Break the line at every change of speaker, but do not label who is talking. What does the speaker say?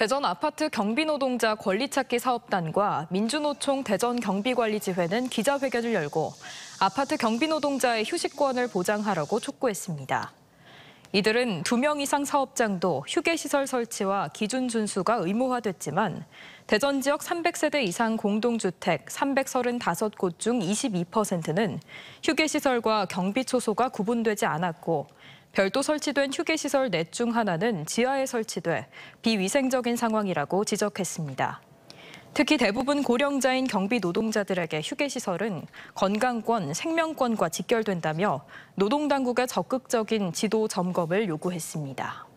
대전 아파트 경비노동자 권리찾기 사업단과 민주노총 대전경비관리지회는 기자회견을 열고 아파트 경비노동자의 휴식권을 보장하라고 촉구했습니다. 이들은 두 명 이상 사업장도 휴게시설 설치와 기준 준수가 의무화됐지만 대전 지역 300세대 이상 공동주택 335곳 중 22%는 휴게시설과 경비초소가 구분되지 않았고 별도 설치된 휴게시설 넷 중 하나는 지하에 설치돼 비위생적인 상황이라고 지적했습니다. 특히 대부분 고령자인 경비 노동자들에게 휴게시설은 건강권, 생명권과 직결된다며 노동당국의 적극적인 지도 점검을 요구했습니다.